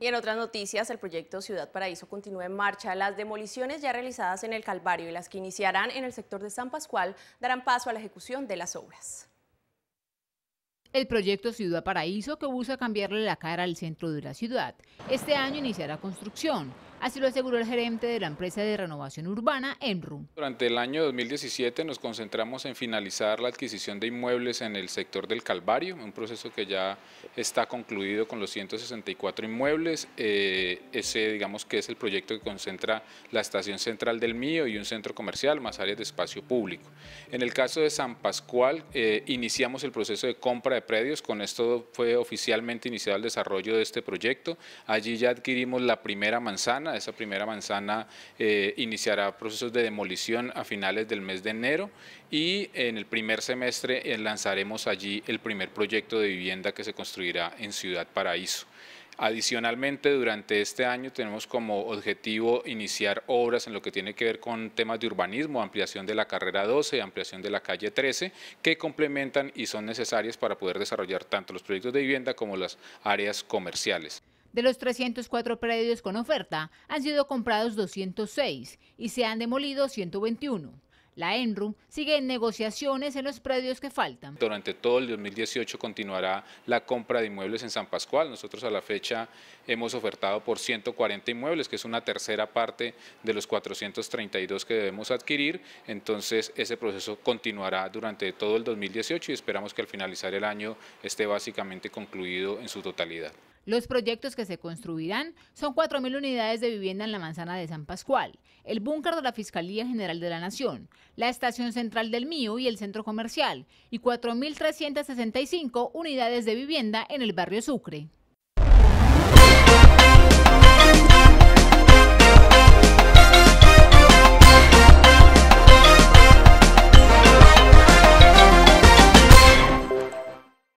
Y en otras noticias, el proyecto Ciudad Paraíso continúa en marcha. Las demoliciones ya realizadas en el Calvario y las que iniciarán en el sector de San Pascual darán paso a la ejecución de las obras. El proyecto Ciudad Paraíso que busca cambiarle la cara al centro de la ciudad. Este año iniciará construcción. Así lo aseguró el gerente de la empresa de renovación urbana, Enrum. Durante el año 2017 nos concentramos en finalizar la adquisición de inmuebles en el sector del Calvario, un proceso que ya está concluido con los 164 inmuebles. Eh, ese, digamos que es el proyecto que concentra la estación central del Mío y un centro comercial, más áreas de espacio público. En el caso de San Pascual, eh, iniciamos el proceso de compra predios. Con esto fue oficialmente iniciado el desarrollo de este proyecto. Allí ya adquirimos la primera manzana. Esa primera manzana eh, iniciará procesos de demolición a finales del mes de enero y en el primer semestre eh, lanzaremos allí el primer proyecto de vivienda que se construirá en Ciudad Paraíso. Adicionalmente, durante este año tenemos como objetivo iniciar obras en lo que tiene que ver con temas de urbanismo, ampliación de la carrera 12, ampliación de la calle 13, que complementan y son necesarias para poder desarrollar tanto los proyectos de vivienda como las áreas comerciales. De los 304 predios con oferta, han sido comprados 206 y se han demolido 121. La ENRU sigue en negociaciones en los predios que faltan. Durante todo el 2018 continuará la compra de inmuebles en San Pascual. Nosotros a la fecha hemos ofertado por 140 inmuebles, que es una tercera parte de los 432 que debemos adquirir. Entonces ese proceso continuará durante todo el 2018 y esperamos que al finalizar el año esté básicamente concluido en su totalidad. Los proyectos que se construirán son 4.000 unidades de vivienda en la manzana de San Pascual, el búnker de la Fiscalía General de la Nación, la estación central del Mío y el centro comercial, y 4.365 unidades de vivienda en el barrio Sucre.